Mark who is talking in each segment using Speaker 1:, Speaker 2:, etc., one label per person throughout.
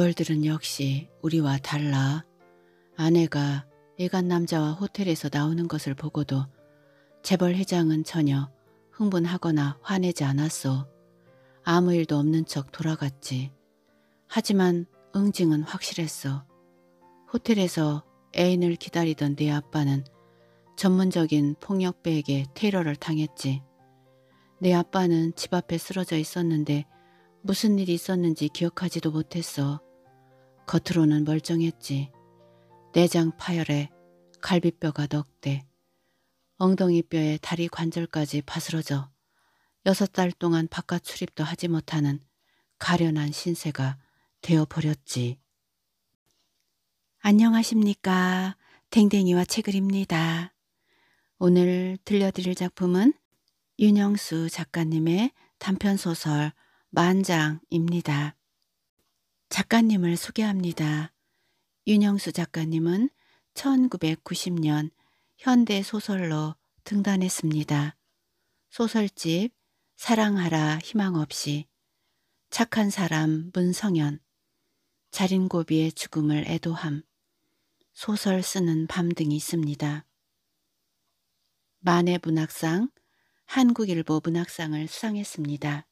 Speaker 1: 재벌들은 역시 우리와 달라 아내가 일간 남자와 호텔에서 나오는 것을 보고도 재벌 회장은 전혀 흥분하거나 화내지 않았어 아무 일도 없는 척 돌아갔지. 하지만 응징은 확실했어. 호텔에서 애인을 기다리던 네 아빠는 전문적인 폭력배에게 테러를 당했지. 내 네 아빠는 집 앞에 쓰러져 있었는데 무슨 일이 있었는지 기억하지도 못했어. 겉으로는 멀쩡했지. 내장 파열에 갈비뼈가 넉대 엉덩이뼈에 다리 관절까지 파스러져 여섯 달 동안 바깥 출입도 하지 못하는 가련한 신세가 되어버렸지. 안녕하십니까. 댕댕이와 책을입니다. 오늘 들려드릴 작품은 윤영수 작가님의 단편소설 만장입니다. 작가님을 소개합니다. 윤영수 작가님은 1990년 현대 소설로 등단했습니다. 소설집 사랑하라 희망 없이 착한 사람 문성현 자린고비의 죽음을 애도함 소설 쓰는 밤 등이 있습니다. 만해 문학상 한국일보 문학상을 수상했습니다.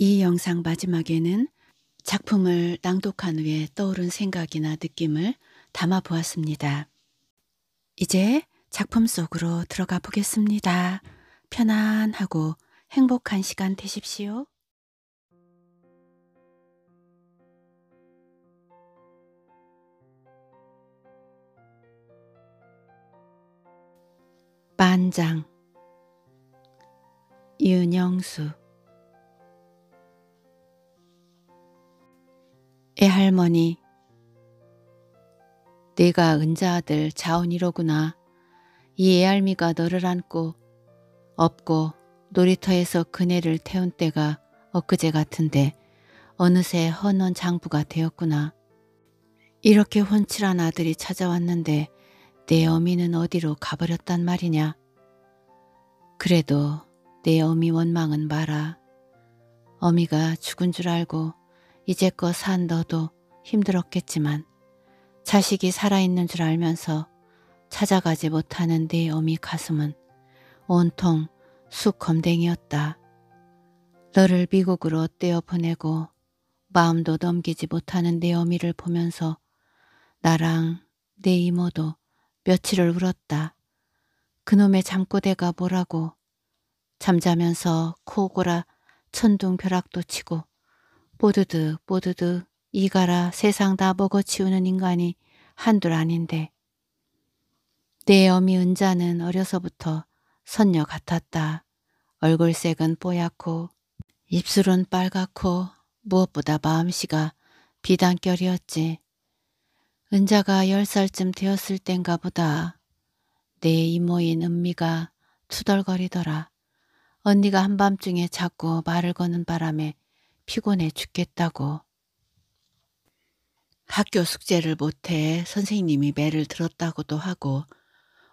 Speaker 1: 이 영상 마지막에는 작품을 낭독한 후에 떠오른 생각이나 느낌을 담아 보았습니다. 이제 작품 속으로 들어가 보겠습니다. 편안하고 행복한 시간 되십시오. 반장윤영수 애할머니 내가 은자아들 자온이로구나. 이 애할미가 너를 안고 업고 놀이터에서 그네를 태운 때가 엊그제 같은데 어느새 헌원 장부가 되었구나. 이렇게 혼칠한 아들이 찾아왔는데 내 어미는 어디로 가버렸단 말이냐. 그래도 내 어미 원망은 마라. 어미가 죽은 줄 알고 이제껏 산 너도 힘들었겠지만 자식이 살아있는 줄 알면서 찾아가지 못하는 네 어미 가슴은 온통 수검댕이였다 너를 미국으로 떼어 보내고 마음도 넘기지 못하는 네 어미를 보면서 나랑 네 이모도 며칠을 울었다. 그놈의 잠꼬대가 뭐라고 잠자면서 코골아 천둥벼락도 치고 뽀드득 뽀드득 이가라 세상 다 먹어치우는 인간이 한둘 아닌데 내 어미 은자는 어려서부터 선녀 같았다. 얼굴색은 뽀얗고 입술은 빨갛고 무엇보다 마음씨가 비단결이었지. 은자가 열살쯤 되었을 땐가 보다. 내 이모인 은미가 투덜거리더라. 언니가 한밤중에 자꾸 말을 거는 바람에 피곤해 죽겠다고. 학교 숙제를 못해 선생님이 매를 들었다고도 하고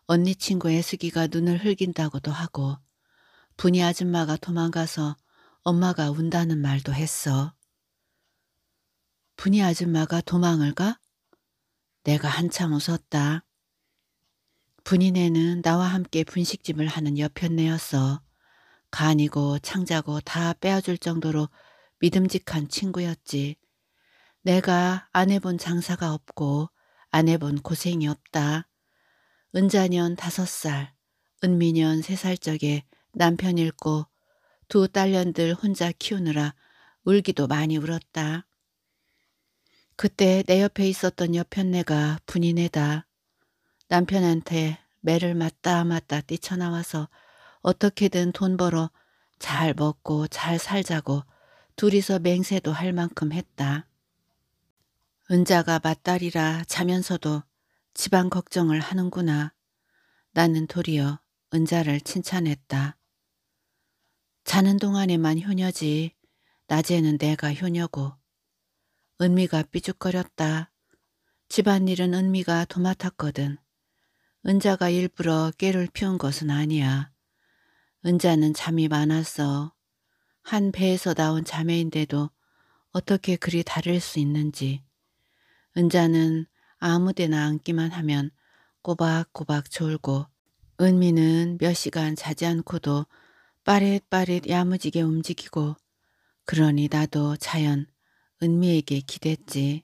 Speaker 1: 언니 친구 애숙이가 눈을 흘긴다고도 하고 분이 아줌마가 도망가서 엄마가 운다는 말도 했어. 분이 아줌마가 도망을 가? 내가 한참 웃었다. 분이네는 나와 함께 분식집을 하는 옆현네였어 간이고 창자고 다빼앗을 정도로 믿음직한 친구였지. 내가 안 해본 장사가 없고 안 해본 고생이 없다. 은자년 다섯 살, 은미년 세 살 적에 남편 잃고 두 딸년들 혼자 키우느라 울기도 많이 울었다. 그때 내 옆에 있었던 여편네가 분이네다. 남편한테 매를 맞다 맞다 뛰쳐나와서 어떻게든 돈 벌어 잘 먹고 잘 살자고 둘이서 맹세도 할 만큼 했다. 은자가 맞딸이라 자면서도 집안 걱정을 하는구나. 나는 도리어 은자를 칭찬했다. 자는 동안에만 효녀지 낮에는 내가 효녀고. 은미가 삐죽거렸다. 집안일은 은미가 도맡았거든. 은자가 일부러 깨를 피운 것은 아니야. 은자는 잠이 많았어. 한 배에서 나온 자매인데도 어떻게 그리 다를 수 있는지. 은자는 아무 데나 앉기만 하면 꼬박꼬박 졸고 은미는 몇 시간 자지 않고도 빠릿빠릿 야무지게 움직이고 그러니 나도 자연 은미에게 기댔지.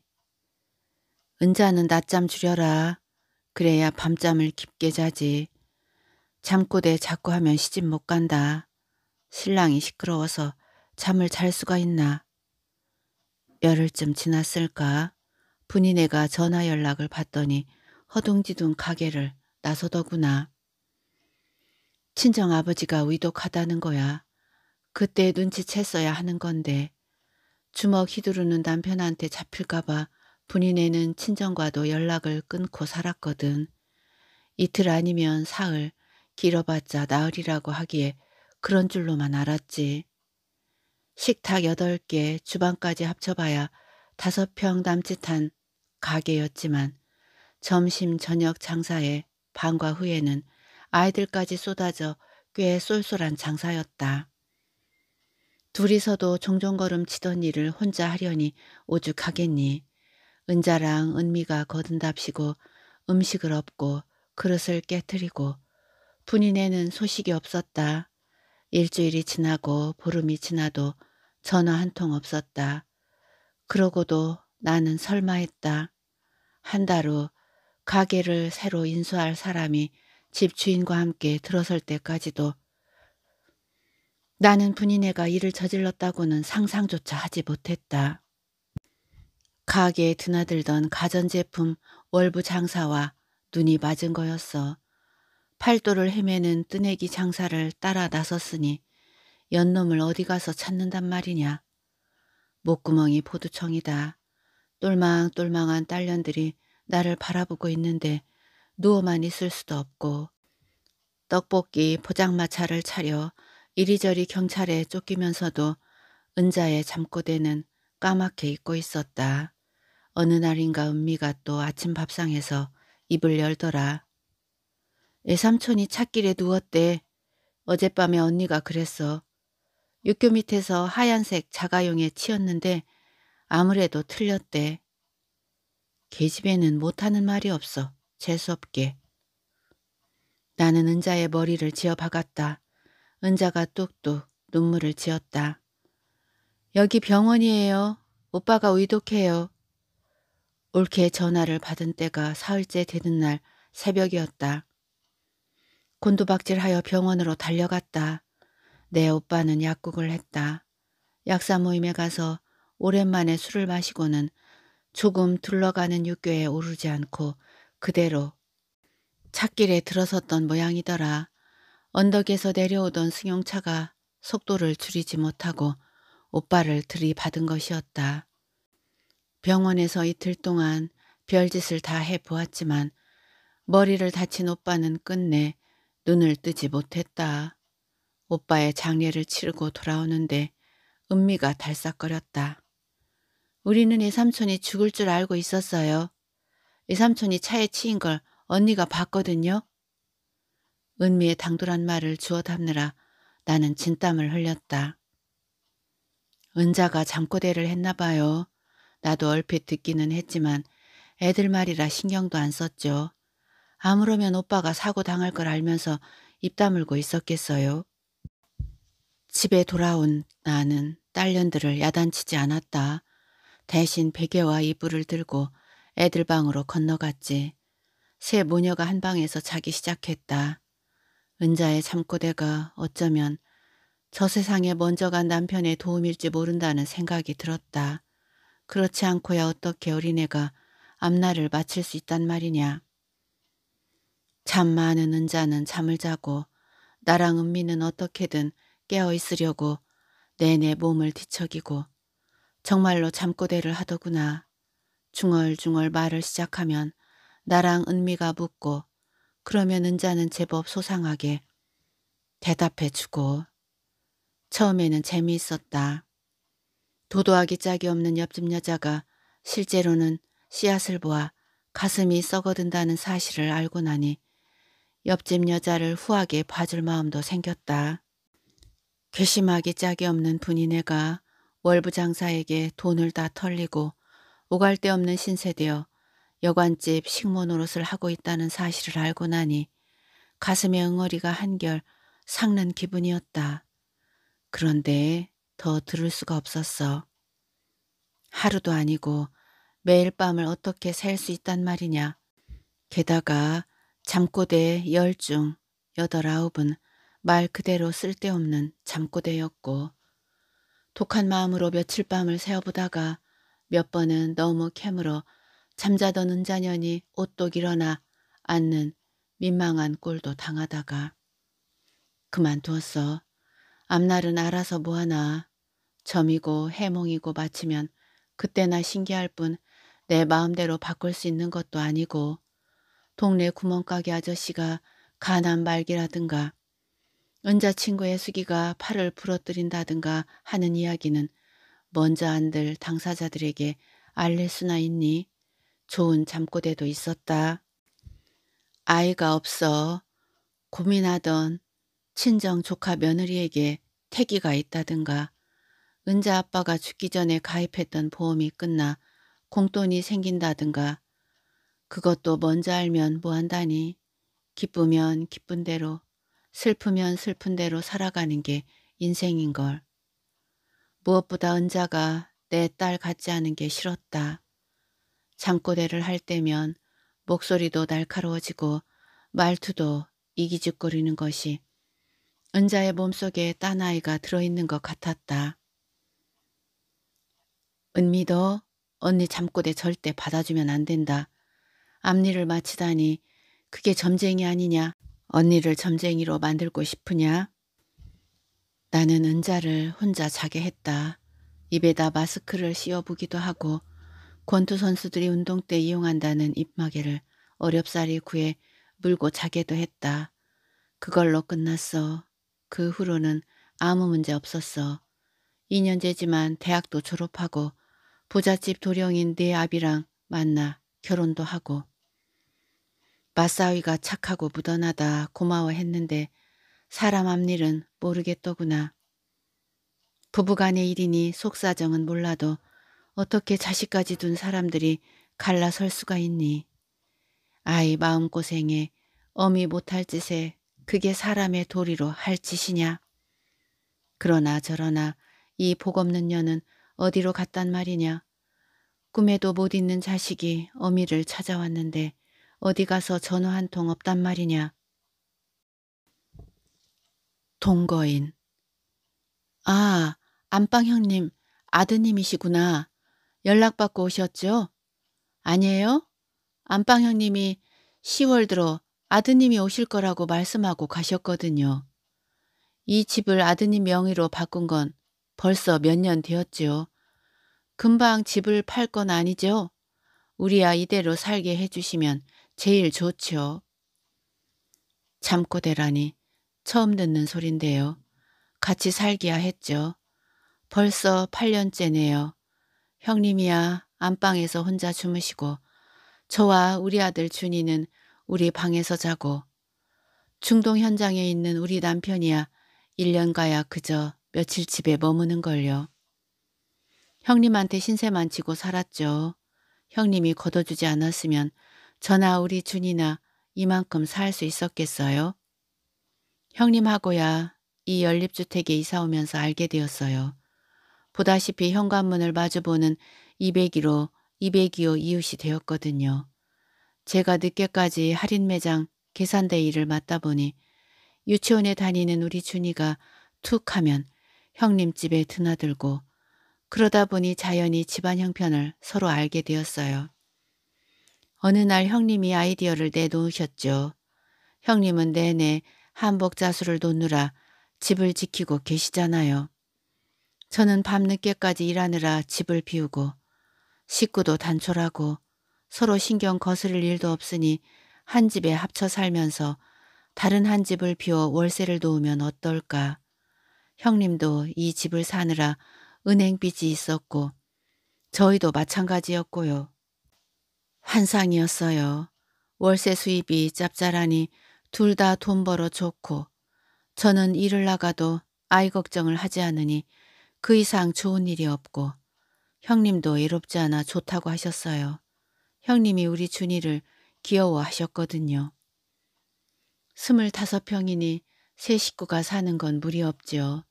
Speaker 1: 은자는 낮잠 줄여라. 그래야 밤잠을 깊게 자지. 잠꼬대 자꾸 하면 시집 못 간다. 신랑이 시끄러워서 잠을 잘 수가 있나. 열흘쯤 지났을까 분인네가 전화 연락을 받더니 허둥지둥 가게를 나서더구나. 친정 아버지가 위독하다는 거야. 그때 눈치챘어야 하는 건데 주먹 휘두르는 남편한테 잡힐까봐 분인네는 친정과도 연락을 끊고 살았거든. 이틀 아니면 사흘 길어봤자 나흘이라고 하기에 그런 줄로만 알았지. 식탁 8개, 주방까지 합쳐봐야 5평 남짓한 가게였지만 점심, 저녁 장사에 방과 후에는 아이들까지 쏟아져 꽤 쏠쏠한 장사였다. 둘이서도 종종걸음 치던 일을 혼자 하려니 오죽하겠니. 은자랑 은미가 거든답시고 음식을 업고 그릇을 깨뜨리고 분인에는 소식이 없었다. 일주일이 지나고 보름이 지나도 전화 한 통 없었다. 그러고도 나는 설마 했다. 한 달 후 가게를 새로 인수할 사람이 집 주인과 함께 들어설 때까지도 나는 분인네가 일을 저질렀다고는 상상조차 하지 못했다. 가게에 드나들던 가전제품 월부 장사와 눈이 맞은 거였어. 팔도를 헤매는 뜨내기 장사를 따라 나섰으니 연놈을 어디 가서 찾는단 말이냐. 목구멍이 포두청이다. 똘망똘망한 딸년들이 나를 바라보고 있는데 누워만 있을 수도 없고 떡볶이 포장마차를 차려 이리저리 경찰에 쫓기면서도 은자에 잠꼬대는 까맣게 잊고 있었다. 어느 날인가 은미가 또 아침 밥상에서 입을 열더라. 애 삼촌이 찻길에 누웠대. 어젯밤에 언니가 그랬어. 육교 밑에서 하얀색 자가용에 치였는데 아무래도 틀렸대. 계집애는 못하는 말이 없어. 재수없게. 나는 은자의 머리를 지어박았다. 은자가 뚝뚝 눈물을 지었다. 여기 병원이에요. 오빠가 의독해요. 올케 전화를 받은 때가 사흘째 되는 날 새벽이었다. 곤두박질하여 병원으로 달려갔다. 내 오빠는 약국을 했다. 약사 모임에 가서 오랜만에 술을 마시고는 조금 둘러가는 육교에 오르지 않고 그대로 찻길에 들어섰던 모양이더라. 언덕에서 내려오던 승용차가 속도를 줄이지 못하고 오빠를 들이받은 것이었다. 병원에서 이틀 동안 별짓을 다 해보았지만 머리를 다친 오빠는 끝내 눈을 뜨지 못했다. 오빠의 장례를 치르고 돌아오는데 은미가 달싹거렸다. 우리는 이 삼촌이 죽을 줄 알고 있었어요. 이 삼촌이 차에 치인 걸 언니가 봤거든요. 은미의 당돌한 말을 주워 담느라 나는 진땀을 흘렸다. 은자가 잠꼬대를 했나 봐요. 나도 얼핏 듣기는 했지만 애들 말이라 신경도 안 썼죠. 아무러면 오빠가 사고 당할 걸 알면서 입 다물고 있었겠어요. 집에 돌아온 나는 딸년들을 야단치지 않았다. 대신 베개와 이불을 들고 애들 방으로 건너갔지. 새 모녀가 한 방에서 자기 시작했다. 은자의 잠꼬대가 어쩌면 저 세상에 먼저 간 남편의 도움일지 모른다는 생각이 들었다. 그렇지 않고야 어떻게 어린애가 앞날을 마칠 수 있단 말이냐. 잠 많은 은자는 잠을 자고 나랑 은미는 어떻게든 깨어 있으려고 내내 몸을 뒤척이고 정말로 잠꼬대를 하더구나. 중얼중얼 말을 시작하면 나랑 은미가 묻고 그러면 은자는 제법 소상하게 대답해주고 처음에는 재미있었다. 도도하기 짝이 없는 옆집 여자가 실제로는 씨앗을 보아 가슴이 썩어든다는 사실을 알고 나니 옆집 여자를 후하게 봐줄 마음도 생겼다. 괘씸하기 짝이 없는 분이네가 월부장사에게 돈을 다 털리고 오갈 데 없는 신세되어 여관집 식모 노릇을 하고 있다는 사실을 알고 나니 가슴에 응어리가 한결 삭는 기분이었다. 그런데 더 들을 수가 없었어. 하루도 아니고 매일 밤을 어떻게 셀수 있단 말이냐. 게다가 잠꼬대 의열중 여덟아홉은 말 그대로 쓸데없는 잠꼬대였고 독한 마음으로 며칠 밤을 새어보다가 몇 번은 너무 캐물어 잠자던 은자년이 오똑 일어나 앉는 민망한 꼴도 당하다가 그만두었어. 앞날은 알아서 뭐하나. 점이고 해몽이고 마치면 그때나 신기할 뿐 내 마음대로 바꿀 수 있는 것도 아니고 동네 구멍가게 아저씨가 가난 말기라든가 은자 친구의 수기가 팔을 부러뜨린다든가 하는 이야기는 먼저 안들 당사자들에게 알릴 수나 있니? 좋은 잠꼬대도 있었다. 아이가 없어 고민하던 친정 조카 며느리에게 태기가 있다든가 은자 아빠가 죽기 전에 가입했던 보험이 끝나 공돈이 생긴다든가 그것도 먼저 알면 뭐한다니 기쁘면 기쁜 대로 슬프면 슬픈 대로 살아가는 게 인생인걸. 무엇보다 은자가 내 딸 같지 않은 게 싫었다. 잠꼬대를 할 때면 목소리도 날카로워지고 말투도 이기죽거리는 것이 은자의 몸속에 딴아이가 들어있는 것 같았다. 은미도 언니 잠꼬대 절대 받아주면 안 된다. 앞니를 마치다니 그게 점쟁이 아니냐 언니를 점쟁이로 만들고 싶으냐 나는 은자를 혼자 자게 했다. 입에다 마스크를 씌워보기도 하고 권투 선수들이 운동 때 이용한다는 입마개를 어렵사리 구해 물고 자게도 했다. 그걸로 끝났어. 그 후로는 아무 문제 없었어. 2년제지만 대학도 졸업하고 부잣집 도령인 내네 아비랑 만나 결혼도 하고 마사위가 착하고 무던하다 고마워했는데 사람 앞일은 모르겠더구나. 부부간의 일이니 속사정은 몰라도 어떻게 자식까지 둔 사람들이 갈라설 수가 있니. 아이 마음고생에 어미 못할 짓에 그게 사람의 도리로 할 짓이냐. 그러나 저러나 이복 없는 년은 어디로 갔단 말이냐. 꿈에도 못 있는 자식이 어미를 찾아왔는데 어디 가서 전화 한 통 없단 말이냐. 동거인. 아, 안방 형님, 아드님이시구나. 연락받고 오셨죠? 아니에요? 안방 형님이 10월 들어 아드님이 오실 거라고 말씀하고 가셨거든요. 이 집을 아드님 명의로 바꾼 건 벌써 몇 년 되었지요. 금방 집을 팔 건 아니죠? 우리야 아 이대로 살게 해주시면 제일 좋죠. 잠꼬대라니 처음 듣는 소린데요. 같이 살기야 했죠. 벌써 8년째네요. 형님이야 안방에서 혼자 주무시고 저와 우리 아들 준이는 우리 방에서 자고 중동 현장에 있는 우리 남편이야 1년가야 그저 며칠 집에 머무는 걸요. 형님한테 신세만 치고 살았죠. 형님이 걷어주지 않았으면 저나 우리 준이나 이만큼 살 수 있었겠어요? 형님하고야 이 연립주택에 이사 오면서 알게 되었어요. 보다시피 현관문을 마주보는 201호, 202호 이웃이 되었거든요. 제가 늦게까지 할인 매장 계산대 일을 맡다 보니 유치원에 다니는 우리 준이가 툭 하면 형님 집에 드나들고 그러다 보니 자연히 집안 형편을 서로 알게 되었어요. 어느 날 형님이 아이디어를 내놓으셨죠. 형님은 내내 한복 자수를 돋느라 집을 지키고 계시잖아요. 저는 밤늦게까지 일하느라 집을 비우고 식구도 단촐하고 서로 신경 거스를 일도 없으니 한 집에 합쳐 살면서 다른 한 집을 비워 월세를 도우면 어떨까. 형님도 이 집을 사느라 은행빚이 있었고 저희도 마찬가지였고요. 환상이었어요. 월세 수입이 짭짤하니 둘 다 돈 벌어 좋고 저는 일을 나가도 아이 걱정을 하지 않으니 그 이상 좋은 일이 없고 형님도 외롭지 않아 좋다고 하셨어요. 형님이 우리 준이를 귀여워하셨거든요. 스물다섯 평이니 세 식구가 사는 건 무리 없지요.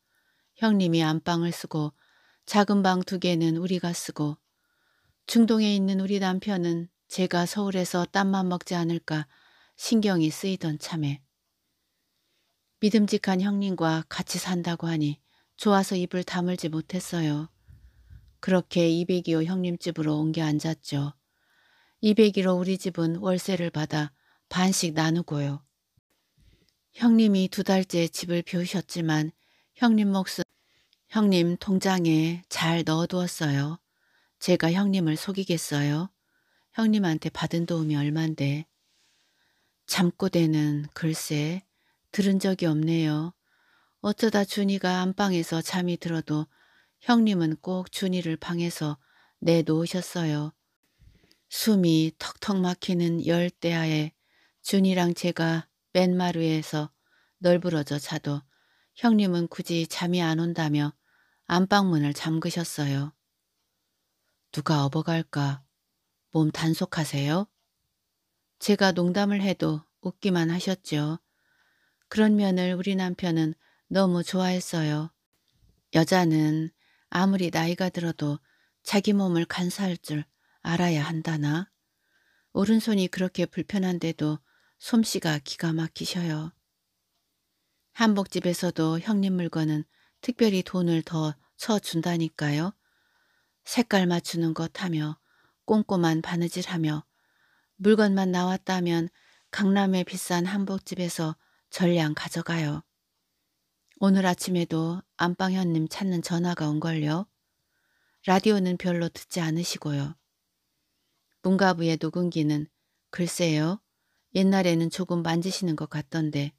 Speaker 1: 형님이 안방을 쓰고 작은 방 두 개는 우리가 쓰고 중동에 있는 우리 남편은 제가 서울에서 땀만 먹지 않을까 신경이 쓰이던 참에 믿음직한 형님과 같이 산다고 하니 좋아서 입을 다물지 못했어요. 그렇게 202호 형님 집으로 옮겨 앉았죠. 201호 우리 집은 월세를 받아 반씩 나누고요. 형님이 두 달째 집을 비우셨지만 형님 목은 형님 통장에 잘 넣어두었어요. 제가 형님을 속이겠어요. 형님한테 받은 도움이 얼만데. 잠꼬대는 글쎄 들은 적이 없네요. 어쩌다 준이가 안방에서 잠이 들어도 형님은 꼭 준이를 방에서 내놓으셨어요. 숨이 턱턱 막히는 열대하에 준이랑 제가 맨마루에서 널브러져 자도 형님은 굳이 잠이 안 온다며 안방문을 잠그셨어요. 누가 업어갈까 몸 단속하세요? 제가 농담을 해도 웃기만 하셨죠. 그런 면을 우리 남편은 너무 좋아했어요. 여자는 아무리 나이가 들어도 자기 몸을 간사할 줄 알아야 한다나. 오른손이 그렇게 불편한데도 솜씨가 기가 막히셔요. 한복집에서도 형님 물건은 특별히 돈을 더 쳐준다니까요. 색깔 맞추는 것 하며 꼼꼼한 바느질하며 물건만 나왔다면 강남의 비싼 한복집에서 전량 가져가요. 오늘 아침에도 안방현님 찾는 전화가 온걸요. 라디오는 별로 듣지 않으시고요. 문가부의 녹음기는 글쎄요. 옛날에는 조금 만지시는 것 같던데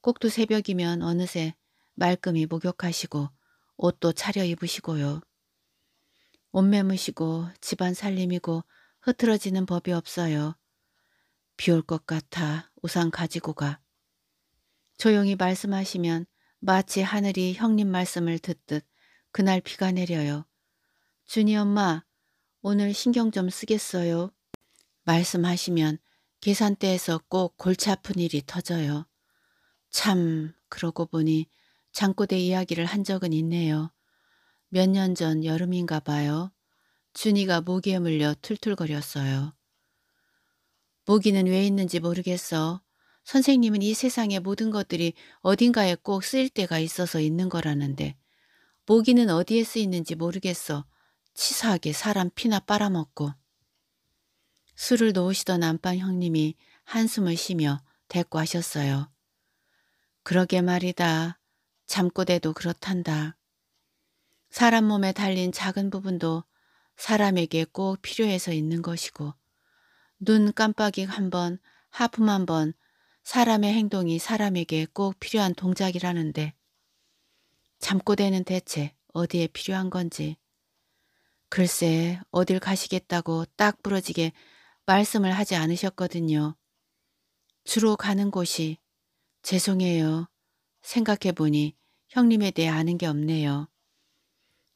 Speaker 1: 꼭두 새벽이면 어느새 말끔히 목욕하시고 옷도 차려 입으시고요. 옷매무시고 집안 살림이고 흐트러지는 법이 없어요. 비 올 것 같아 우산 가지고 가. 조용히 말씀하시면 마치 하늘이 형님 말씀을 듣듯 그날 비가 내려요. 준이 엄마 오늘 신경 좀 쓰겠어요. 말씀하시면 계산대에서 꼭 골치 아픈 일이 터져요. 참 그러고 보니 장고대 이야기를 한 적은 있네요. 몇년전 여름인가 봐요. 준이가 모기에 물려 툴툴거렸어요. 모기는 왜 있는지 모르겠어. 선생님은 이 세상의 모든 것들이 어딘가에 꼭 쓰일 때가 있어서 있는 거라는데 모기는 어디에 쓰이는지 모르겠어. 치사하게 사람 피나 빨아먹고. 술을 놓으시던 안방 형님이 한숨을 쉬며 대꾸하셨어요. 그러게 말이다. 잠꼬대도 그렇단다. 사람 몸에 달린 작은 부분도 사람에게 꼭 필요해서 있는 것이고 눈 깜빡이 한 번, 하품 한 번 사람의 행동이 사람에게 꼭 필요한 동작이라는데 잠꼬대는 대체 어디에 필요한 건지 글쎄 어딜 가시겠다고 딱 부러지게 말씀을 하지 않으셨거든요. 주로 가는 곳이 죄송해요. 생각해보니 형님에 대해 아는 게 없네요.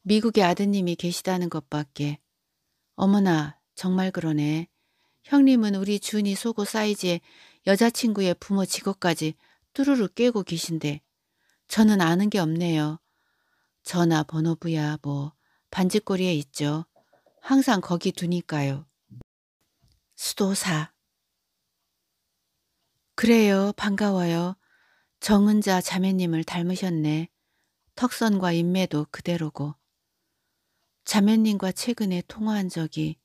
Speaker 1: 미국의 아드님이 계시다는 것밖에. 어머나, 정말 그러네. 형님은 우리 준이 속옷 사이즈에 여자친구의 부모 직업까지 뚜루루 깨고 계신데 저는 아는 게 없네요. 전화 번호부야 뭐 반지꼬리에 있죠. 항상 거기 두니까요. 수도사 그래요. 반가워요. 정은자 자매님을 닮으셨네. 턱선과 인매도 그대로고 자매님과 최근에 통화한 적이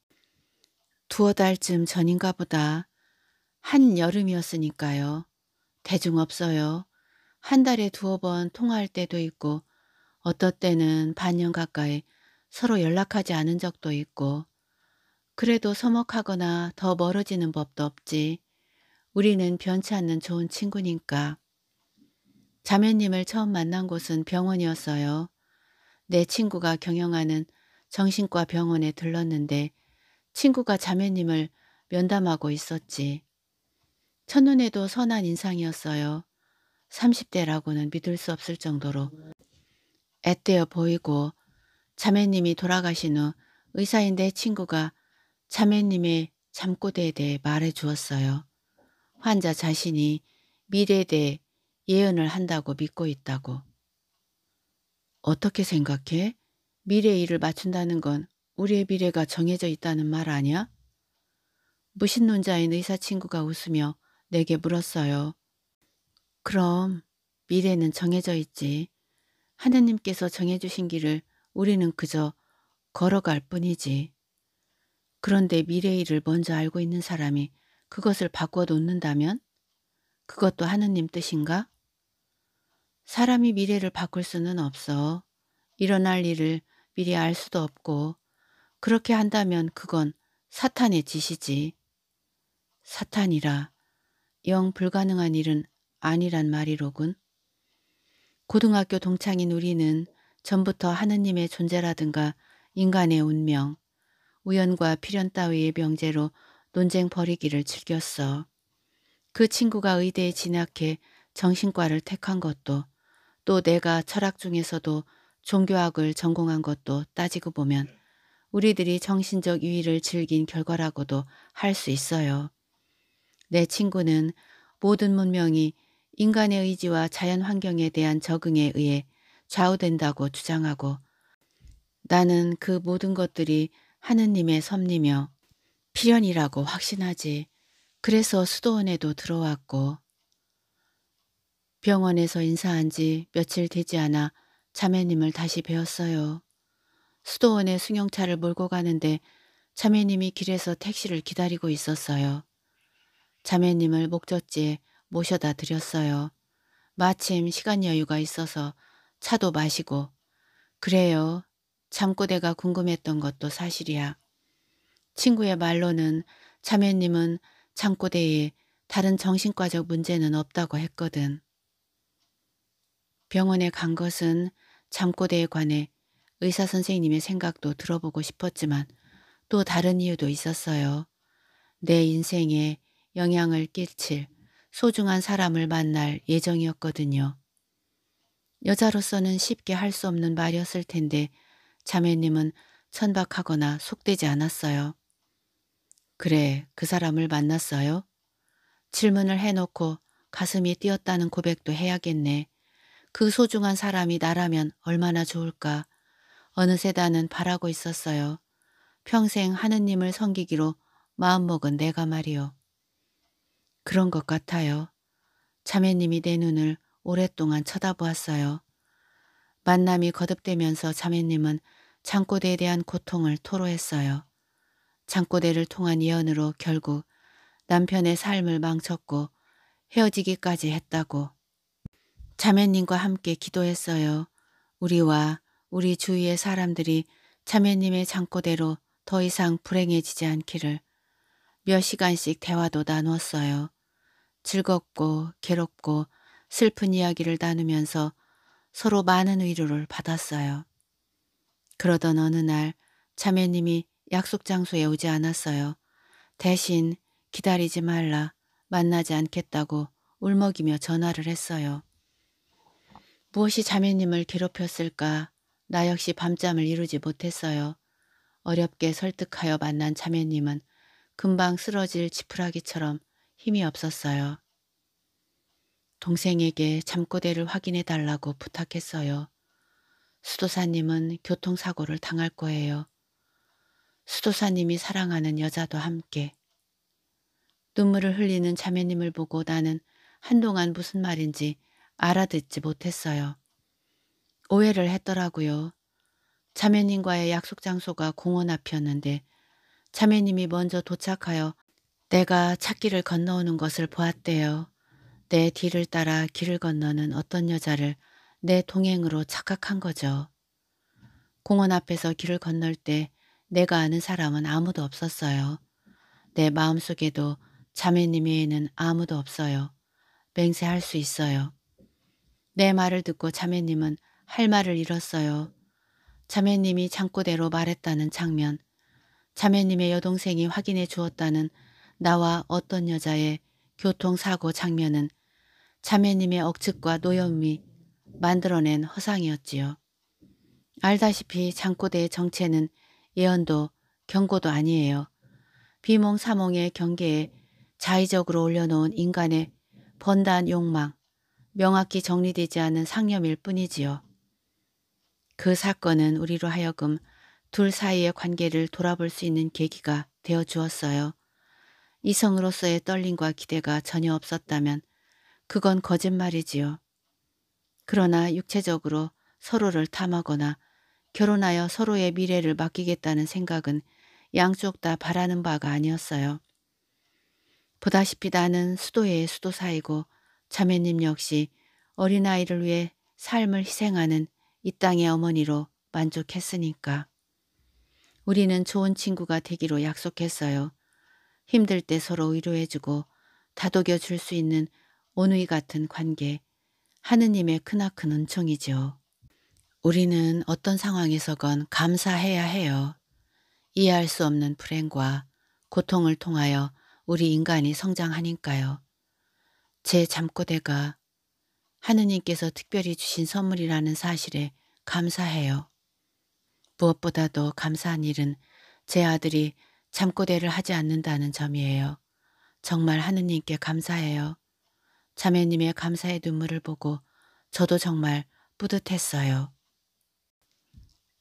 Speaker 1: 두어 달쯤 전인가 보다. 한 여름이었으니까요. 대중 없어요. 한 달에 두어 번 통화할 때도 있고 어떨 때는 반년 가까이 서로 연락하지 않은 적도 있고 그래도 서먹하거나 더 멀어지는 법도 없지. 우리는 변치 않는 좋은 친구니까. 자매님을 처음 만난 곳은 병원이었어요. 내 친구가 경영하는 정신과 병원에 들렀는데 친구가 자매님을 면담하고 있었지. 첫눈에도 선한 인상이었어요. 30대라고는 믿을 수 없을 정도로 앳되어 보이고 자매님이 돌아가신 후 의사인 내 친구가 자매님의 잠꼬대에 대해 말해 주었어요. 환자 자신이 미래에 대해 예언을 한다고 믿고 있다고. 어떻게 생각해? 미래의 일을 맞춘다는 건 우리의 미래가 정해져 있다는 말 아니야? 무신론자인 의사 친구가 웃으며 내게 물었어요. 그럼 미래는 정해져 있지. 하느님께서 정해주신 길을 우리는 그저 걸어갈 뿐이지. 그런데 미래의 일을 먼저 알고 있는 사람이 그것을 바꿔 놓는다면? 그것도 하느님 뜻인가? 사람이 미래를 바꿀 수는 없어. 일어날 일을 미리 알 수도 없고 그렇게 한다면 그건 사탄의 짓이지. 사탄이라 영 불가능한 일은 아니란 말이로군. 고등학교 동창인 우리는 전부터 하느님의 존재라든가 인간의 운명, 우연과 필연 따위의 명제로 논쟁 벌이기를 즐겼어. 그 친구가 의대에 진학해 정신과를 택한 것도 또 내가 철학 중에서도 종교학을 전공한 것도 따지고 보면 네. 우리들이 정신적 유의를 즐긴 결과라고도 할 수 있어요. 내 친구는 모든 문명이 인간의 의지와 자연 환경에 대한 적응에 의해 좌우된다고 주장하고 나는 그 모든 것들이 하느님의 섭리며 필연이라고 확신하지. 그래서 수도원에도 들어왔고 병원에서 인사한 지 며칠 되지 않아 자매님을 다시 뵈었어요 수도원에 승용차를 몰고 가는데 자매님이 길에서 택시를 기다리고 있었어요. 자매님을 목적지에 모셔다 드렸어요. 마침 시간 여유가 있어서 차도 마시고 그래요. 잠꼬대가 궁금했던 것도 사실이야. 친구의 말로는 자매님은 잠꼬대에 다른 정신과적 문제는 없다고 했거든. 병원에 간 것은 잠꼬대에 관해 의사 선생님의 생각도 들어보고 싶었지만 또 다른 이유도 있었어요. 내 인생에 영향을 끼칠 소중한 사람을 만날 예정이었거든요. 여자로서는 쉽게 할 수 없는 말이었을 텐데 자매님은 천박하거나 속되지 않았어요. 그래, 그 사람을 만났어요? 질문을 해놓고 가슴이 뛰었다는 고백도 해야겠네. 그 소중한 사람이 나라면 얼마나 좋을까. 어느새 나는 바라고 있었어요. 평생 하느님을 섬기기로 마음먹은 내가 말이요. 그런 것 같아요. 자매님이 내 눈을 오랫동안 쳐다보았어요. 만남이 거듭되면서 자매님은 장꼬대에 대한 고통을 토로했어요. 장꼬대를 통한 예언으로 결국 남편의 삶을 망쳤고 헤어지기까지 했다고. 자매님과 함께 기도했어요. 우리와 우리 주위의 사람들이 자매님의 장고대로 더 이상 불행해지지 않기를 몇 시간씩 대화도 나눴어요 즐겁고 괴롭고 슬픈 이야기를 나누면서 서로 많은 위로를 받았어요. 그러던 어느 날 자매님이 약속 장소에 오지 않았어요. 대신 기다리지 말라 만나지 않겠다고 울먹이며 전화를 했어요. 무엇이 자매님을 괴롭혔을까 나 역시 밤잠을 이루지 못했어요. 어렵게 설득하여 만난 자매님은 금방 쓰러질 지푸라기처럼 힘이 없었어요. 동생에게 잠꼬대를 확인해 달라고 부탁했어요. 수도사님은 교통사고를 당할 거예요. 수도사님이 사랑하는 여자도 함께. 눈물을 흘리는 자매님을 보고 나는 한동안 무슨 말인지 알아듣지 못했어요. 오해를 했더라고요. 자매님과의 약속 장소가 공원 앞이었는데 자매님이 먼저 도착하여 내가 찾기를 건너오는 것을 보았대요. 내 뒤를 따라 길을 건너는 어떤 여자를 내 동행으로 착각한 거죠. 공원 앞에서 길을 건널 때 내가 아는 사람은 아무도 없었어요. 내 마음속에도 자매님 외에는 아무도 없어요. 맹세할 수 있어요. 내 말을 듣고 자매님은 할 말을 잃었어요. 자매님이 창고대로 말했다는 장면, 자매님의 여동생이 확인해 주었다는 나와 어떤 여자의 교통사고 장면은 자매님의 억측과 노염이 만들어낸 허상이었지요. 알다시피 장고대의 정체는 예언도 경고도 아니에요. 비몽사몽의 경계에 자의적으로 올려놓은 인간의 번단 욕망, 명확히 정리되지 않은 상념일 뿐이지요. 그 사건은 우리로 하여금 둘 사이의 관계를 돌아볼 수 있는 계기가 되어 주었어요. 이성으로서의 떨림과 기대가 전혀 없었다면 그건 거짓말이지요. 그러나 육체적으로 서로를 탐하거나 결혼하여 서로의 미래를 맡기겠다는 생각은 양쪽 다 바라는 바가 아니었어요. 보다시피 나는 수도의 수도사이고 자매님 역시 어린아이를 위해 삶을 희생하는 이 땅의 어머니로 만족했으니까. 우리는 좋은 친구가 되기로 약속했어요. 힘들 때 서로 위로해주고 다독여 줄 수 있는 온누이 같은 관계, 하느님의 크나큰 은총이죠. 우리는 어떤 상황에서건 감사해야 해요. 이해할 수 없는 불행과 고통을 통하여 우리 인간이 성장하니까요. 제 잠꼬대가 하느님께서 특별히 주신 선물이라는 사실에 감사해요. 무엇보다도 감사한 일은 제 아들이 잠꼬대를 하지 않는다는 점이에요. 정말 하느님께 감사해요. 자매님의 감사의 눈물을 보고 저도 정말 뿌듯했어요.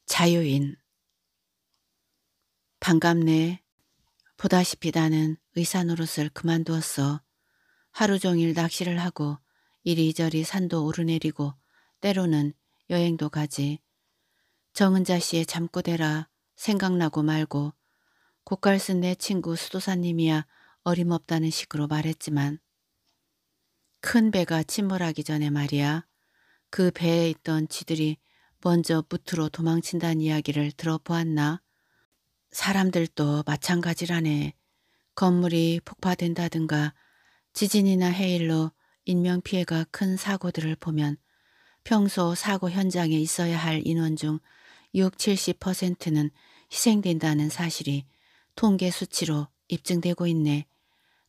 Speaker 1: 자유인 반갑네. 보다시피 나는 의사 노릇을 그만두었어. 하루 종일 낚시를 하고 이리저리 산도 오르내리고 때로는 여행도 가지. 정은자 씨의 잠꼬대라 생각나고 말고 고깔쓴 내 친구 수도사님이야 어림없다는 식으로 말했지만 큰 배가 침몰하기 전에 말이야 그 배에 있던 지들이 먼저 무트로 도망친다는 이야기를 들어보았나? 사람들도 마찬가지라네. 건물이 폭파된다든가 지진이나 해일로 인명피해가 큰 사고들을 보면 평소 사고 현장에 있어야 할 인원 중 6, 70%는 희생된다는 사실이 통계 수치로 입증되고 있네.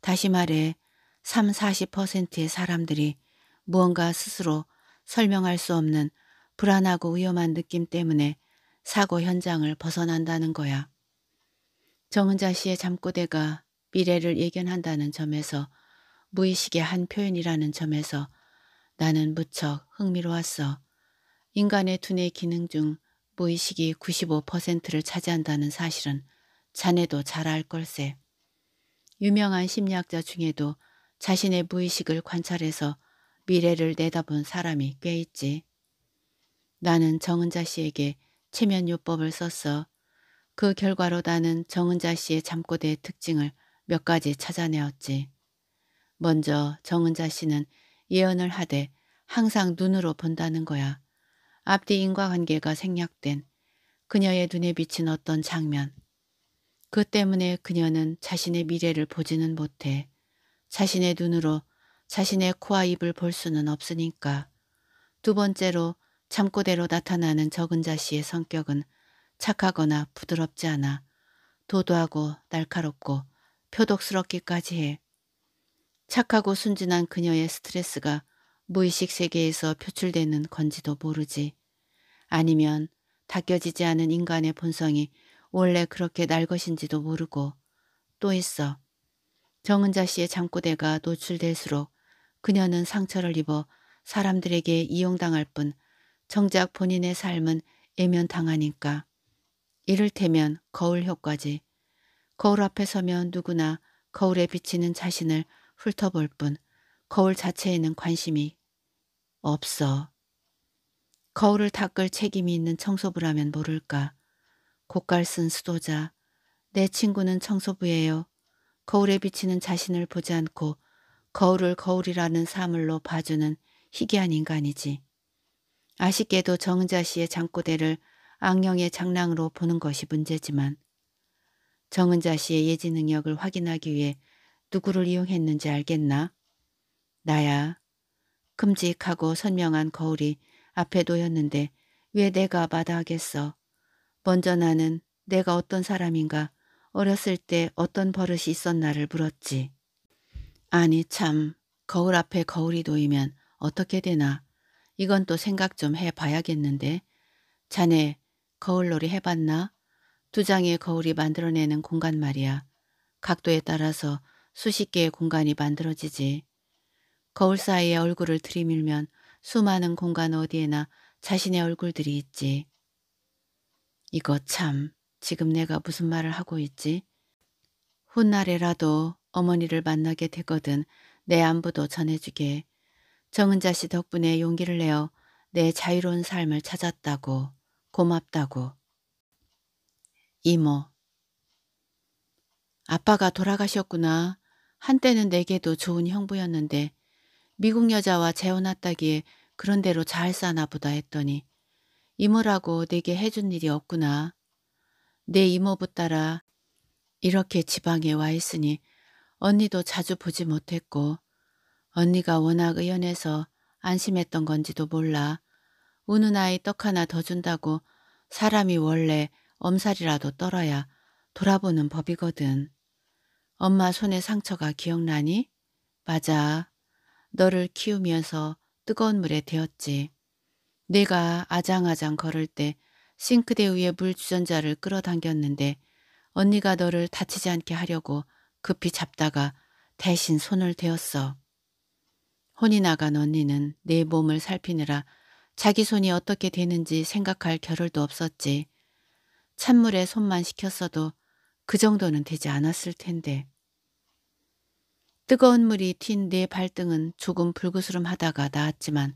Speaker 1: 다시 말해 3, 40%의 사람들이 무언가 스스로 설명할 수 없는 불안하고 위험한 느낌 때문에 사고 현장을 벗어난다는 거야. 정은자 씨의 잠꼬대가 미래를 예견한다는 점에서 무의식의 한 표현이라는 점에서 나는 무척 흥미로웠어. 인간의 두뇌 기능 중 무의식이 95%를 차지한다는 사실은 자네도 잘 알 걸세. 유명한 심리학자 중에도 자신의 무의식을 관찰해서 미래를 내다본 사람이 꽤 있지. 나는 정은자 씨에게 체면요법을 썼어. 그 결과로 나는 정은자 씨의 잠꼬대의 특징을 몇 가지 찾아내었지. 먼저 정은자 씨는 예언을 하되 항상 눈으로 본다는 거야. 앞뒤 인과관계가 생략된 그녀의 눈에 비친 어떤 장면. 그 때문에 그녀는 자신의 미래를 보지는 못해. 자신의 눈으로 자신의 코와 입을 볼 수는 없으니까. 두 번째로 참고대로 나타나는 적은자 씨의 성격은 착하거나 부드럽지 않아. 도도하고 날카롭고 표독스럽기까지 해. 착하고 순진한 그녀의 스트레스가 무의식 세계에서 표출되는 건지도 모르지. 아니면 닦여지지 않은 인간의 본성이 원래 그렇게 날 것인지도 모르고 또 있어. 정은자 씨의 잠꼬대가 노출될수록 그녀는 상처를 입어 사람들에게 이용당할 뿐 정작 본인의 삶은 애면당하니까. 이를테면 거울 효과지. 거울 앞에 서면 누구나 거울에 비치는 자신을 훑어볼 뿐 거울 자체에는 관심이 없어. 거울을 닦을 책임이 있는 청소부라면 모를까. 고깔 쓴 수도자. 내 친구는 청소부예요. 거울에 비치는 자신을 보지 않고 거울을 거울이라는 사물로 봐주는 희귀한 인간이지. 아쉽게도 정은자 씨의 장고대를 악령의 장랑으로 보는 것이 문제지만 정은자 씨의 예지 능력을 확인하기 위해 누구를 이용했는지 알겠나? 나야. 큼직하고 선명한 거울이 앞에 놓였는데 왜 내가 마다하겠어. 먼저 나는 내가 어떤 사람인가 어렸을 때 어떤 버릇이 있었나를 물었지. 아니 참 거울 앞에 거울이 놓이면 어떻게 되나. 이건 또 생각 좀 해봐야겠는데. 자네 거울놀이 해봤나? 두 장의 거울이 만들어내는 공간 말이야. 각도에 따라서 수십 개의 공간이 만들어지지. 거울 사이에 얼굴을 들이밀면 수많은 공간 어디에나 자신의 얼굴들이 있지. 이거 참 지금 내가 무슨 말을 하고 있지? 훗날에라도 어머니를 만나게 되거든 내 안부도 전해주게. 정은자 씨 덕분에 용기를 내어 내 자유로운 삶을 찾았다고 고맙다고. 이모 아빠가 돌아가셨구나. 한때는 내게도 좋은 형부였는데 미국 여자와 재혼했다기에 그런대로 잘 사나 보다 했더니 이모라고 내게 해준 일이 없구나. 내 이모부 따라 이렇게 지방에 와 있으니 언니도 자주 보지 못했고 언니가 워낙 의연해서 안심했던 건지도 몰라 우는 아이 떡 하나 더 준다고 사람이 원래 엄살이라도 떨어야 돌아보는 법이거든. 엄마 손의 상처가 기억나니? 맞아. 너를 키우면서 뜨거운 물에 데었지 내가 아장아장 걸을 때 싱크대 위에 물 주전자를 끌어당겼는데 언니가 너를 다치지 않게 하려고 급히 잡다가 대신 손을 대었어. 혼이 나간 언니는 내 몸을 살피느라 자기 손이 어떻게 되는지 생각할 겨를도 없었지. 찬물에 손만 식혔어도 그 정도는 되지 않았을 텐데. 뜨거운 물이 튄 내 발등은 조금 불그스름하다가 나았지만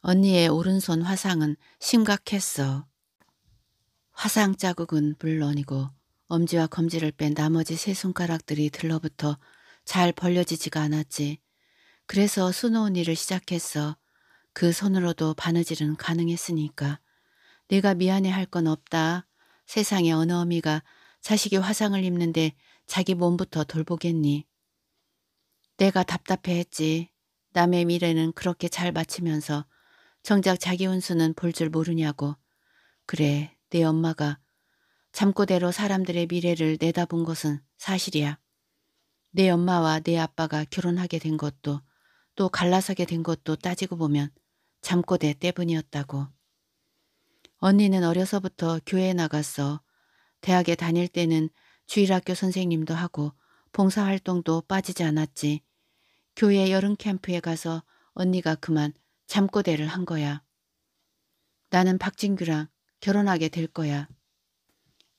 Speaker 1: 언니의 오른손 화상은 심각했어. 화상 자국은 물론이고 엄지와 검지를 뺀 나머지 세 손가락들이 들러붙어 잘 벌려지지가 않았지. 그래서 수놓은 일을 시작했어. 그 손으로도 바느질은 가능했으니까. 내가 미안해할 건 없다. 세상에 어느 어미가 자식이 화상을 입는데 자기 몸부터 돌보겠니? 내가 답답해했지. 남의 미래는 그렇게 잘마치면서 정작 자기 운수는 볼 줄 모르냐고. 그래, 내 엄마가 잠꼬대로 사람들의 미래를 내다본 것은 사실이야. 내 엄마와 내 아빠가 결혼하게 된 것도 또 갈라서게 된 것도 따지고 보면 잠꼬대 때분이었다고. 언니는 어려서부터 교회에 나갔어 대학에 다닐 때는 주일학교 선생님도 하고 봉사활동도 빠지지 않았지. 교회 여름 캠프에 가서 언니가 그만 잠꼬대를 한 거야. 나는 박진규랑 결혼하게 될 거야.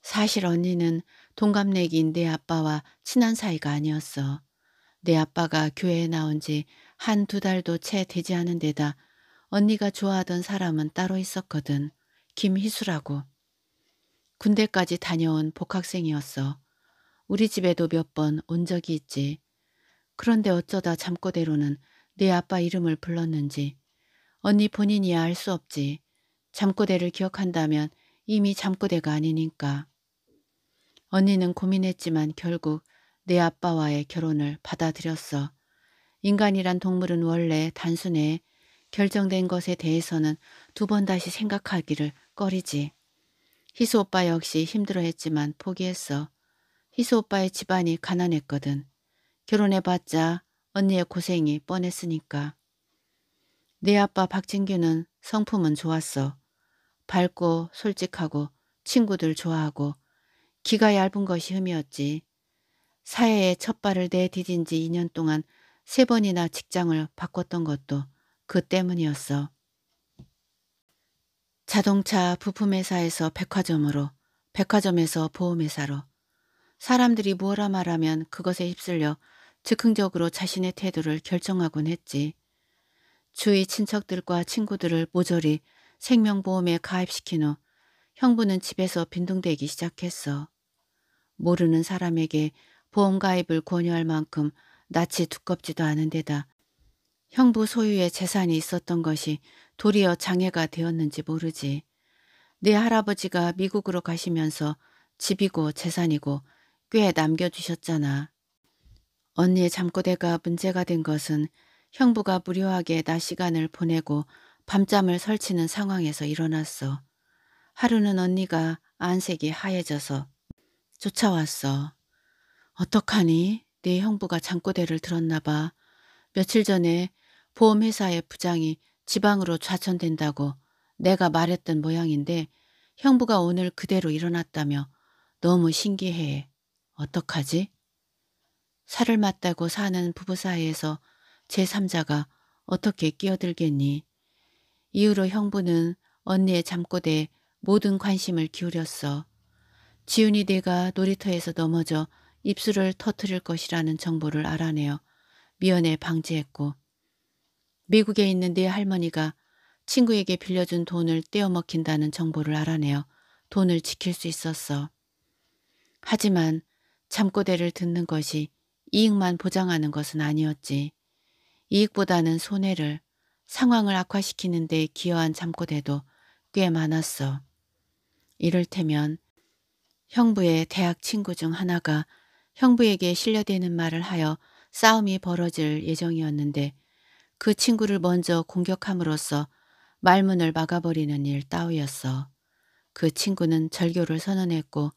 Speaker 1: 사실 언니는 동갑내기인 내 아빠와 친한 사이가 아니었어. 내 아빠가 교회에 나온 지 한두 달도 채 되지 않은 데다 언니가 좋아하던 사람은 따로 있었거든. 김희수라고. 군대까지 다녀온 복학생이었어. 우리 집에도 몇 번 온 적이 있지. 그런데 어쩌다 잠꼬대로는 내 아빠 이름을 불렀는지. 언니 본인이야 알 수 없지. 잠꼬대를 기억한다면 이미 잠꼬대가 아니니까. 언니는 고민했지만 결국 내 아빠와의 결혼을 받아들였어. 인간이란 동물은 원래 단순해 결정된 것에 대해서는 두 번 다시 생각하기를 꺼리지. 희수 오빠 역시 힘들어했지만 포기했어. 희수 오빠의 집안이 가난했거든. 결혼해봤자 언니의 고생이 뻔했으니까. 네 아빠 박진규는 성품은 좋았어. 밝고 솔직하고 친구들 좋아하고 기가 얇은 것이 흠이었지. 사회에 첫 발을 내디딘 지 2년 동안 세 번이나 직장을 바꿨던 것도 그 때문이었어. 자동차 부품회사에서 백화점으로, 백화점에서 보험회사로, 사람들이 뭐라 말하면 그것에 휩쓸려 즉흥적으로 자신의 태도를 결정하곤 했지. 주위 친척들과 친구들을 모조리 생명보험에 가입시킨 후 형부는 집에서 빈둥대기 시작했어. 모르는 사람에게 보험 가입을 권유할 만큼 낯이 두껍지도 않은 데다 형부 소유의 재산이 있었던 것이 도리어 장애가 되었는지 모르지. 네 할아버지가 미국으로 가시면서 집이고 재산이고 꽤 남겨주셨잖아. 언니의 잠꼬대가 문제가 된 것은 형부가 무료하게 낮 시간을 보내고 밤잠을 설치는 상황에서 일어났어. 하루는 언니가 안색이 하얘져서 쫓아왔어. 어떡하니? 네 형부가 잠꼬대를 들었나 봐. 며칠 전에 보험회사의 부장이 지방으로 좌천된다고 내가 말했던 모양인데 형부가 오늘 그대로 일어났다며 너무 신기해. 어떡하지? 살을 맞다고 사는 부부 사이에서 제3자가 어떻게 끼어들겠니? 이후로 형부는 언니의 잠꼬대에 모든 관심을 기울였어. 지훈이 내가 놀이터에서 넘어져 입술을 터뜨릴 것이라는 정보를 알아내어 미연에 방지했고 미국에 있는 네 할머니가 친구에게 빌려준 돈을 떼어먹힌다는 정보를 알아내어 돈을 지킬 수 있었어. 하지만 잠꼬대를 듣는 것이 이익만 보장하는 것은 아니었지. 이익보다는 손해를 상황을 악화시키는 데 기여한 잠꼬대도 꽤 많았어. 이를테면 형부의 대학 친구 중 하나가 형부에게 실려대는 말을 하여 싸움이 벌어질 예정이었는데 그 친구를 먼저 공격함으로써 말문을 막아버리는 일 따위였어. 그 친구는 절교를 선언했고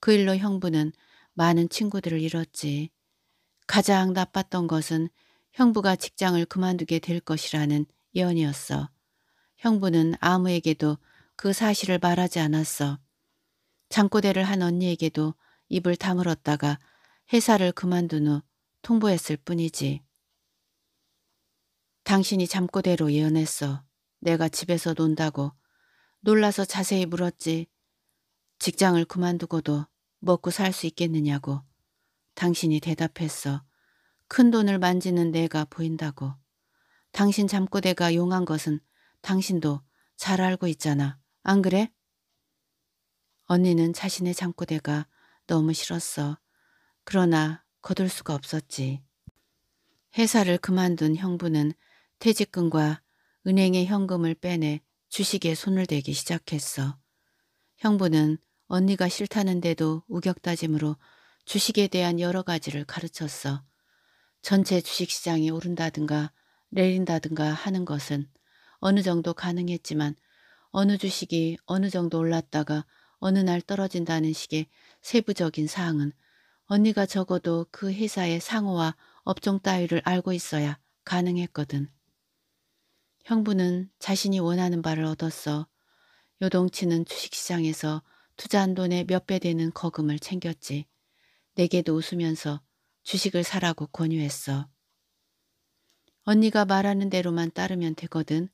Speaker 1: 그 일로 형부는 많은 친구들을 잃었지. 가장 나빴던 것은 형부가 직장을 그만두게 될 것이라는 예언이었어. 형부는 아무에게도 그 사실을 말하지 않았어. 장고대를 한 언니에게도 입을 다물었다가 회사를 그만둔 후 통보했을 뿐이지. 당신이 잠꼬대로 예언했어. 내가 집에서 논다고. 놀라서 자세히 물었지. 직장을 그만두고도 먹고 살 수 있겠느냐고. 당신이 대답했어. 큰 돈을 만지는 내가 보인다고. 당신 잠꼬대가 용한 것은 당신도 잘 알고 있잖아. 안 그래? 언니는 자신의 잠꼬대가 너무 싫었어. 그러나 거둘 수가 없었지. 회사를 그만둔 형부는 퇴직금과 은행의 현금을 빼내 주식에 손을 대기 시작했어. 형부는 언니가 싫다는데도 우격다짐으로 주식에 대한 여러 가지를 가르쳤어. 전체 주식시장이 오른다든가 내린다든가 하는 것은 어느 정도 가능했지만 어느 주식이 어느 정도 올랐다가 어느 날 떨어진다는 식의 세부적인 사항은 언니가 적어도 그 회사의 상호와 업종 따위를 알고 있어야 가능했거든. 형부는 자신이 원하는 바를 얻었어 요동치는 주식시장에서 투자한 돈의 몇 배 되는 거금을 챙겼지. 내게도 웃으면서 주식을 사라고 권유했어. 언니가 말하는 대로만 따르면 되거든.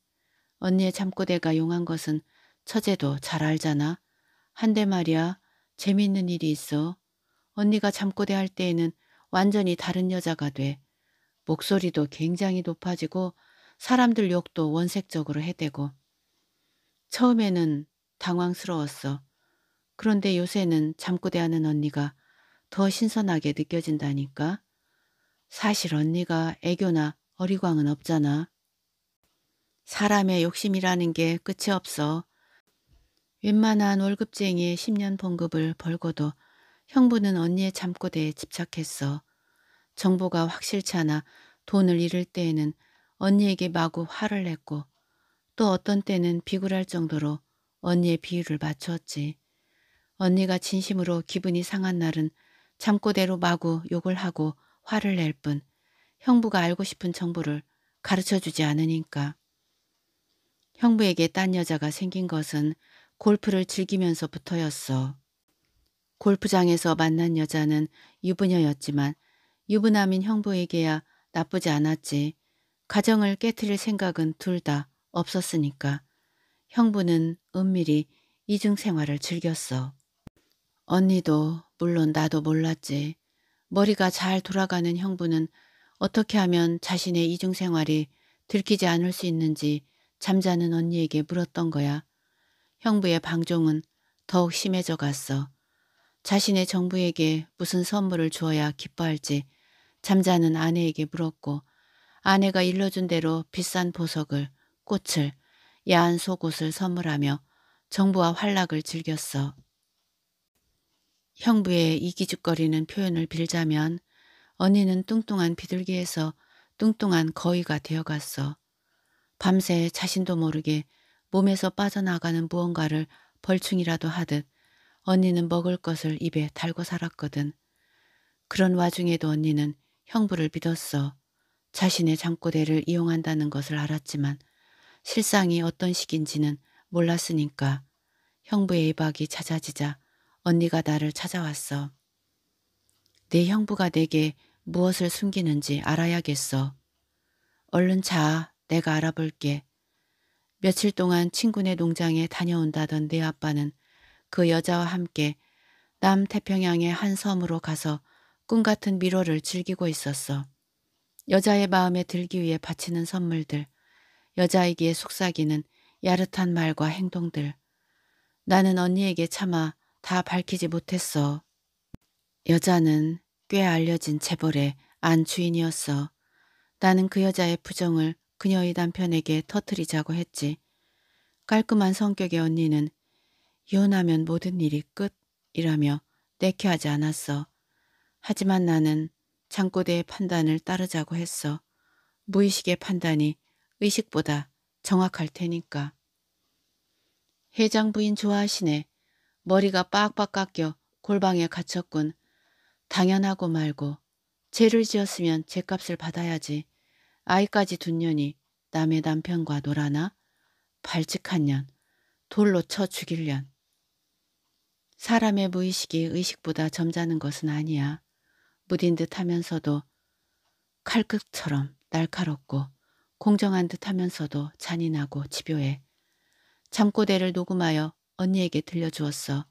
Speaker 1: 언니의 잠꼬대가 용한 것은 처제도 잘 알잖아. 한데 말이야 재밌는 일이 있어. 언니가 잠꼬대 할 때에는 완전히 다른 여자가 돼. 목소리도 굉장히 높아지고 사람들 욕도 원색적으로 해대고 처음에는 당황스러웠어. 그런데 요새는 잠꼬대하는 언니가 더 신선하게 느껴진다니까. 사실 언니가 애교나 어리광은 없잖아. 사람의 욕심이라는 게 끝이 없어. 웬만한 월급쟁이의 10년 봉급을 벌고도 형부는 언니의 잠꼬대에 집착했어. 정보가 확실치 않아 돈을 잃을 때에는 언니에게 마구 화를 냈고 또 어떤 때는 비굴할 정도로 언니의 비유를 맞추었지. 언니가 진심으로 기분이 상한 날은 잠꼬대로 마구 욕을 하고 화를 낼 뿐 형부가 알고 싶은 정보를 가르쳐주지 않으니까. 형부에게 딴 여자가 생긴 것은 골프를 즐기면서부터였어. 골프장에서 만난 여자는 유부녀였지만 유부남인 형부에게야 나쁘지 않았지. 가정을 깨뜨릴 생각은 둘 다 없었으니까 형부는 은밀히 이중생활을 즐겼어. 언니도 물론 나도 몰랐지. 머리가 잘 돌아가는 형부는 어떻게 하면 자신의 이중생활이 들키지 않을 수 있는지 잠자는 언니에게 물었던 거야. 형부의 방종은 더욱 심해져 갔어. 자신의 정부에게 무슨 선물을 주어야 기뻐할지 잠자는 아내에게 물었고 아내가 일러준 대로 비싼 보석을, 꽃을, 야한 속옷을 선물하며 정부와 활락을 즐겼어. 형부의 이기죽거리는 표현을 빌자면 언니는 뚱뚱한 비둘기에서 뚱뚱한 거위가 되어갔어. 밤새 자신도 모르게 몸에서 빠져나가는 무언가를 벌충이라도 하듯 언니는 먹을 것을 입에 달고 살았거든. 그런 와중에도 언니는 형부를 믿었어. 자신의 잠꼬대를 이용한다는 것을 알았지만 실상이 어떤 식인지는 몰랐으니까 형부의 입학이 잦아지자 언니가 나를 찾아왔어. 내 형부가 내게 무엇을 숨기는지 알아야겠어. 얼른 자, 내가 알아볼게. 며칠 동안 친구네 농장에 다녀온다던 내 아빠는 그 여자와 함께 남태평양의 한 섬으로 가서 꿈 같은 미로를 즐기고 있었어. 여자의 마음에 들기 위해 바치는 선물들, 여자이기에 속삭이는 야릇한 말과 행동들. 나는 언니에게 차마 다 밝히지 못했어. 여자는 꽤 알려진 재벌의 안 주인이었어. 나는 그 여자의 부정을 그녀의 남편에게 터트리자고 했지. 깔끔한 성격의 언니는 이혼하면 모든 일이 끝이라며 내켜하지 않았어. 하지만 나는 창고대의 판단을 따르자고 했어. 무의식의 판단이 의식보다 정확할 테니까. 회장 부인 좋아하시네. 머리가 빡빡 깎여 골방에 갇혔군. 당연하고 말고. 죄를 지었으면 죄값을 받아야지. 아이까지 둔 년이 남의 남편과 놀아나? 발칙한 년. 돌로 쳐 죽일 년. 사람의 무의식이 의식보다 점잖은 것은 아니야. 무딘 듯하면서도 칼극처럼 날카롭고 공정한 듯하면서도 잔인하고 집요해 잠꼬대를 녹음하여 언니에게 들려주었어.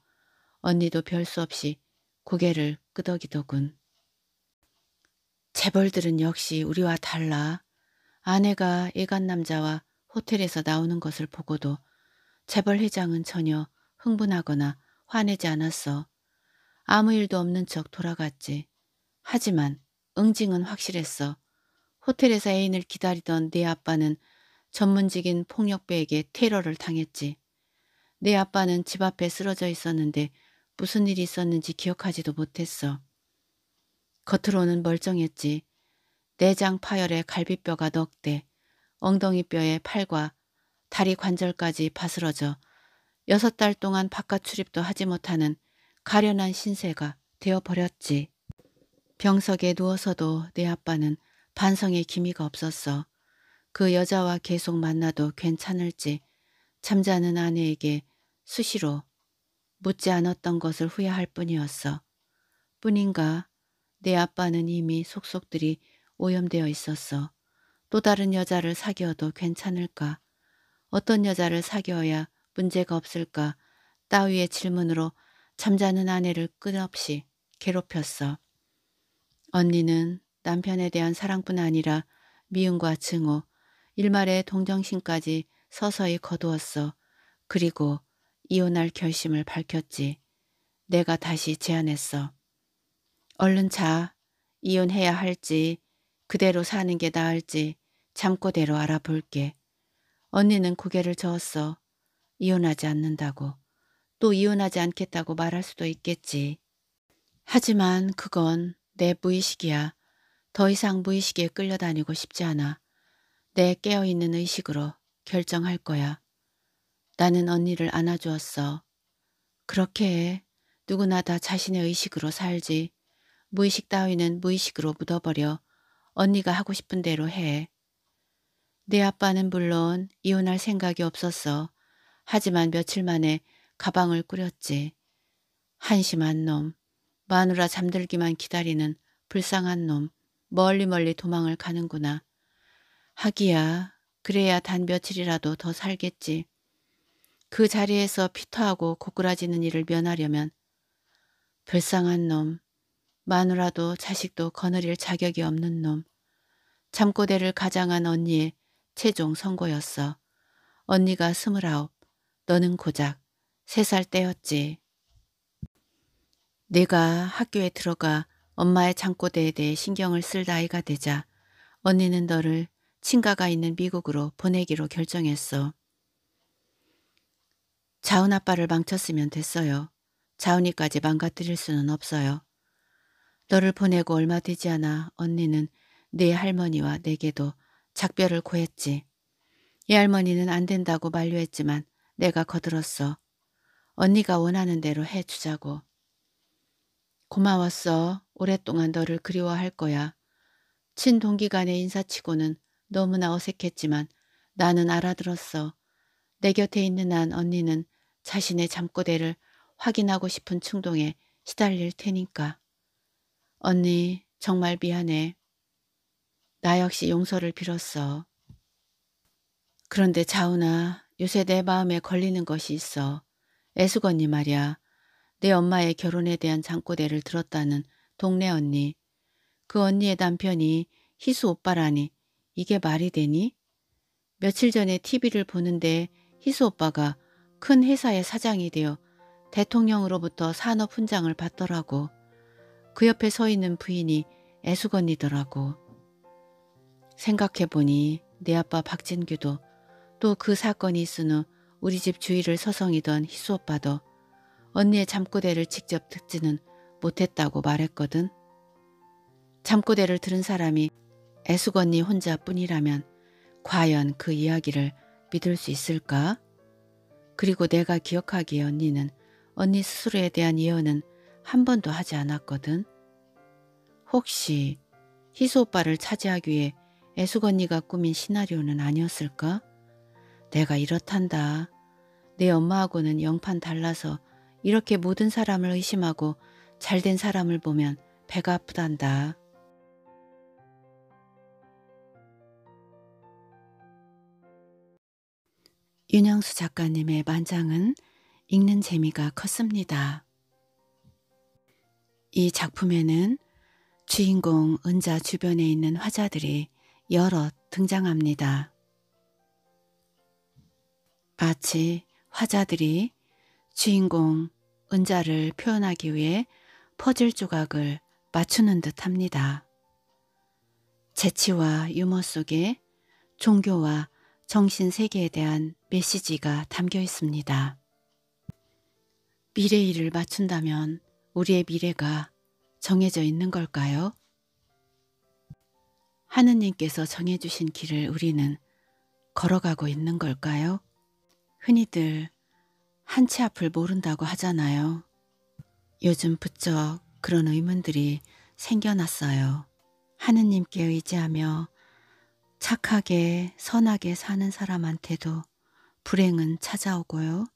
Speaker 1: 언니도 별 수 없이 고개를 끄덕이더군. 재벌들은 역시 우리와 달라. 아내가 예간 남자와 호텔에서 나오는 것을 보고도 재벌 회장은 전혀 흥분하거나 화내지 않았어. 아무 일도 없는 척 돌아갔지. 하지만 응징은 확실했어. 호텔에서 애인을 기다리던 내 아빠는 전문직인 폭력배에게 테러를 당했지. 내 아빠는 집 앞에 쓰러져 있었는데 무슨 일이 있었는지 기억하지도 못했어. 겉으로는 멀쩡했지. 내장 파열에 갈비뼈가 넉 대, 엉덩이뼈에 팔과 다리 관절까지 바스러져 여섯 달 동안 바깥 출입도 하지 못하는 가련한 신세가 되어버렸지. 병석에 누워서도 내 아빠는 반성의 기미가 없었어. 그 여자와 계속 만나도 괜찮을지 잠자는 아내에게 수시로 묻지 않았던 것을 후회할 뿐이었어. 뿐인가 내 아빠는 이미 속속들이 오염되어 있었어. 또 다른 여자를 사귀어도 괜찮을까? 어떤 여자를 사귀어야 문제가 없을까? 따위의 질문으로 잠자는 아내를 끝없이 괴롭혔어. 언니는 남편에 대한 사랑뿐 아니라 미움과 증오, 일말의 동정심까지 서서히 거두었어. 그리고 이혼할 결심을 밝혔지. 내가 다시 제안했어. 얼른 자. 이혼해야 할지 그대로 사는 게 나을지 잠꼬대로 알아볼게. 언니는 고개를 저었어. 이혼하지 않는다고. 또 이혼하지 않겠다고 말할 수도 있겠지. 하지만 그건 내 무의식이야. 더 이상 무의식에 끌려다니고 싶지 않아. 내 깨어있는 의식으로 결정할 거야. 나는 언니를 안아주었어. 그렇게 해. 누구나 다 자신의 의식으로 살지. 무의식 따위는 무의식으로 묻어버려. 언니가 하고 싶은 대로 해. 내 아빠는 물론 이혼할 생각이 없었어. 하지만 며칠 만에 가방을 꾸렸지. 한심한 놈. 마누라 잠들기만 기다리는 불쌍한 놈 멀리 멀리 도망을 가는구나. 하기야 그래야 단 며칠이라도 더 살겠지. 그 자리에서 피터하고 고꾸라지는 일을 면하려면 불쌍한 놈 마누라도 자식도 거느릴 자격이 없는 놈 잠꼬대를 가장한 언니의 최종 선고였어. 언니가 스물아홉, 너는 고작 세 살 때였지. 내가 학교에 들어가 엄마의 창고대에 대해 신경을 쓸 나이가 되자 언니는 너를 친가가 있는 미국으로 보내기로 결정했어. 자훈 아빠를 망쳤으면 됐어요. 자훈이까지 망가뜨릴 수는 없어요. 너를 보내고 얼마 되지 않아 언니는 네 할머니와 내게도 작별을 고했지. 이 할머니는 안 된다고 만류했지만 내가 거들었어. 언니가 원하는 대로 해주자고. 고마웠어. 오랫동안 너를 그리워할 거야. 친동기 간의 인사치고는 너무나 어색했지만 나는 알아들었어. 내 곁에 있는 한 언니는 자신의 잠꼬대를 확인하고 싶은 충동에 시달릴 테니까. 언니 정말 미안해. 나 역시 용서를 빌었어. 그런데 자훈아 요새 내 마음에 걸리는 것이 있어. 애숙 언니 말이야. 내 엄마의 결혼에 대한 장고대를 들었다는 동네 언니. 그 언니의 남편이 희수 오빠라니 이게 말이 되니? 며칠 전에 TV를 보는데 희수 오빠가 큰 회사의 사장이 되어 대통령으로부터 산업 훈장을 받더라고. 그 옆에 서 있는 부인이 애수건이더라고. 생각해보니 내 아빠 박진규도 또 그 사건이 있은 후 우리 집 주위를 서성이던 희수 오빠도 언니의 잠꼬대를 직접 듣지는 못했다고 말했거든. 잠꼬대를 들은 사람이 애숙 언니 혼자뿐이라면 과연 그 이야기를 믿을 수 있을까? 그리고 내가 기억하기에 언니는 언니 스스로에 대한 예언은 한 번도 하지 않았거든. 혹시 희수 오빠를 차지하기 위해 애숙 언니가 꾸민 시나리오는 아니었을까? 내가 이렇단다. 내 엄마하고는 영판 달라서 이렇게 모든 사람을 의심하고 잘된 사람을 보면 배가 아프단다. 윤영수 작가님의 만장은 읽는 재미가 컸습니다. 이 작품에는 주인공 은자 주변에 있는 화자들이 여럿 등장합니다. 마치 화자들이 주인공 은자를 표현하기 위해 퍼즐 조각을 맞추는 듯 합니다. 재치와 유머 속에 종교와 정신 세계에 대한 메시지가 담겨 있습니다. 미래 일을 맞춘다면 우리의 미래가 정해져 있는 걸까요? 하느님께서 정해주신 길을 우리는 걸어가고 있는 걸까요? 흔히들 한치 앞을 모른다고 하잖아요. 요즘 부쩍 그런 의문들이 생겨났어요. 하느님께 의지하며 착하게 선하게 사는 사람한테도 불행은 찾아오고요.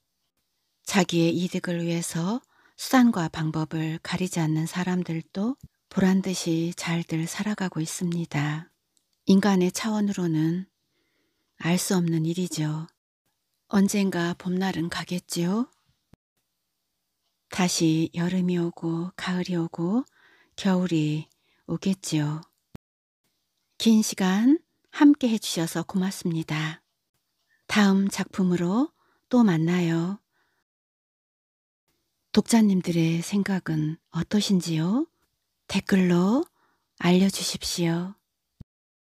Speaker 1: 자기의 이득을 위해서 수단과 방법을 가리지 않는 사람들도 보란 듯이 잘들 살아가고 있습니다. 인간의 차원으로는 알 수 없는 일이죠. 언젠가 봄날은 가겠지요. 다시 여름이 오고 가을이 오고 겨울이 오겠지요. 긴 시간 함께 해주셔서 고맙습니다. 다음 작품으로 또 만나요. 독자님들의 생각은 어떠신지요? 댓글로 알려주십시오.